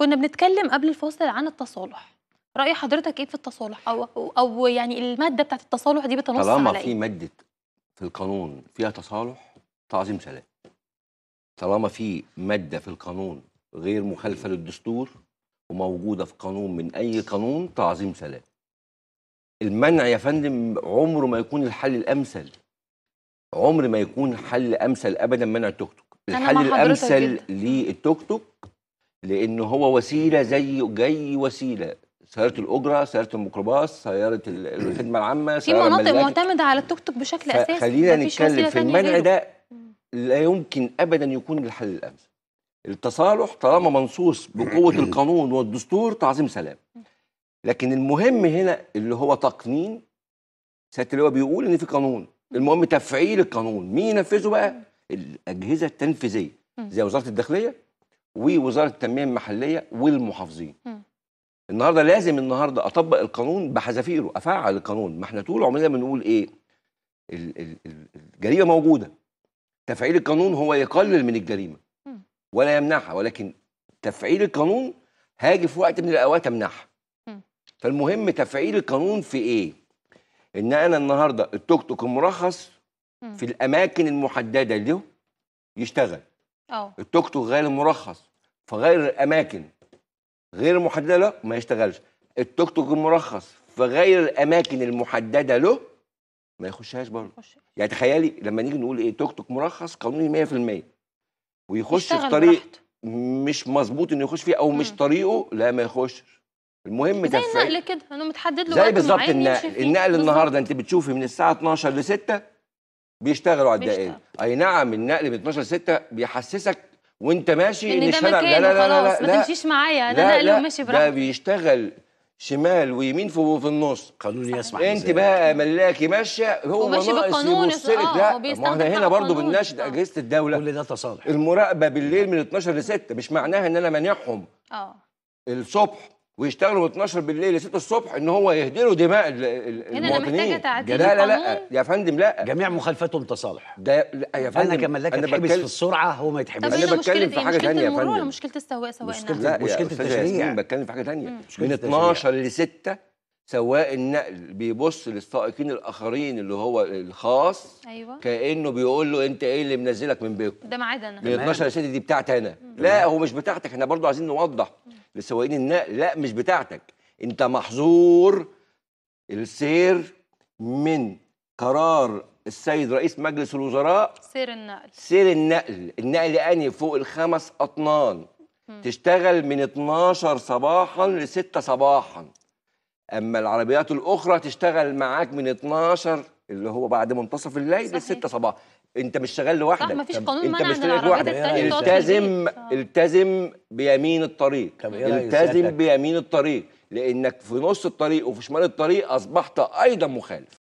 كنا بنتكلم قبل الفاصل عن التصالح راي حضرتك ايه في التصالح او او يعني الماده بتاعت التصالح دي بتنص على طالما في إيه؟ ماده في القانون فيها تصالح تعظيم سلام طالما في ماده في القانون غير مخالفه للدستور وموجوده في قانون من اي قانون تعظيم سلام المنع يا فندم عمره ما يكون الحل الامثل عمر ما يكون حل امثل ابدا منع التوك توك الحل الامثل للتوك توك لانه هو وسيله زي جاي وسيله سياره الاجره سياره الميكروباص سياره الخدمه العامه في مناطق معتمده على التوك توك بشكل اساسي خلينا نتكلم في المنع ده لا يمكن ابدا يكون الحل الامثل التصالح طالما منصوص بقوه القانون والدستور تعظيم سلام لكن المهم هنا اللي هو تقنين سياده اللي هو بيقول ان في قانون المهم تفعيل القانون مين ينفذه بقى الاجهزه التنفيذيه زي وزاره الداخليه ووزاره التنميه المحليه والمحافظين م. النهارده لازم النهارده اطبق القانون بحذافيره افعل القانون ما احنا طول عمرنا بنقول ايه الجريمه موجوده تفعيل القانون هو يقلل من الجريمه ولا يمنعها ولكن تفعيل القانون هاجي في وقت من الاوقات امنعها فالمهم تفعيل القانون في ايه ان انا النهارده التوك توك المرخص في الاماكن المحدده له يشتغل اه التوك توك غير في فغير الاماكن غير محدده له ما يشتغلش التوك توك المرخص فغير الاماكن المحدده له ما يخشهاش برضه يعني تخيلي لما نيجي نقول ايه توك توك مرخص قانوني 100% ويخش في طريق مش مظبوط انه يخش فيه او مش طريقه لا ما يخشش المهم زي النقل كده انه متحدد له زي بالظبط النقل النقل النهارده انت بتشوفي من الساعه 12 ل 6 بيشتغلوا على الدقائق إيه؟ اي نعم النقل من 12 ل 6 بيحسسك وانت ماشي ان, إن ده مكاني لا لا لا لا لا ما تمشيش معايا انا نقل وماشي براحتي ده بيشتغل شمال ويمين في في النص قانون يسمح انت بقى ملاكي ماشيه هو ناقص يبص لك لا آه، ما احنا هنا برضه بنناشد آه. اجهزه الدوله كل ده تصالح المراقبه بالليل من 12 ل 6 مش معناها ان انا مانعهم اه الصبح ويشتغلوا 12 بالليل ل 6 الصبح ان هو يهدروا دماء المواطنين هنا محتاجه تعديل لا لا لا يا فندم لا جميع مخالفاتهم تصالح ده لا يا فندم انا كملاك بتحبس في السرعه هو ما يتحبسش انا بتكلم في حاجه ثانيه إيه؟ يا فندم مشكله السواق سواء مشكله لا مشكله التشريع بتكلم في حاجه ثانيه من 12 ل 6 سواق النقل بيبص للسائقين الاخرين اللي هو الخاص أيوة. كانه بيقول له انت ايه اللي منزلك من بيتكم ده ميعاد انا من 12 ل 6 دي بتاعتي انا لا هو مش بتاعتك احنا برضو عايزين نوضح لسواقين النقل لا مش بتاعتك انت محظور السير من قرار السيد رئيس مجلس الوزراء سير النقل سير النقل النقل اني فوق الخمس اطنان م. تشتغل من 12 صباحا ل 6 صباحا اما العربيات الاخرى تشتغل معاك من 12 اللي هو بعد منتصف الليل ل 6 صباحا انت مش شغال لوحدك صح مفيش قانون انت مش شغال لوحدك طيب، التزم آه. التزم بيمين الطريق التزم بيمين الطريق لانك في نص الطريق وفي شمال الطريق اصبحت ايضا مخالف